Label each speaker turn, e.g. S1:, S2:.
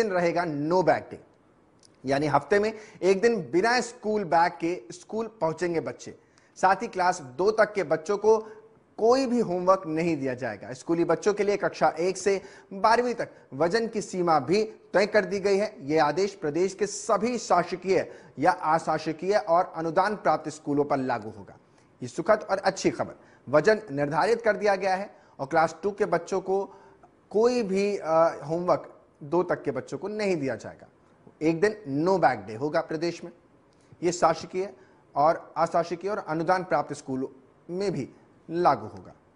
S1: दिन रहेगा no bag day यानी हफ्ते में एक दिन बिना स्कूल बैग के स्कूल पहुंचेंगे बच्चे साथ ही क्लास दो तक के बच्चों को कोई भी होमवर्क नहीं दिया जाएगा स्कूली बच्चों के लिए कक्षा एक से बारहवीं तक वजन की सीमा भी तय कर दी गई है यह आदेश प्रदेश के सभी शासकीय या अशासकीय और अनुदान प्राप्त स्कूलों पर लागू होगा ये सुखद और अच्छी खबर वजन निर्धारित कर दिया गया है और क्लास टू के बच्चों को कोई भी होमवर्क दो तक के बच्चों को नहीं दिया जाएगा एक दिन नो बैक डे होगा प्रदेश में यह शासकीय और अशासकीय और अनुदान प्राप्त स्कूलों में भी लागू होगा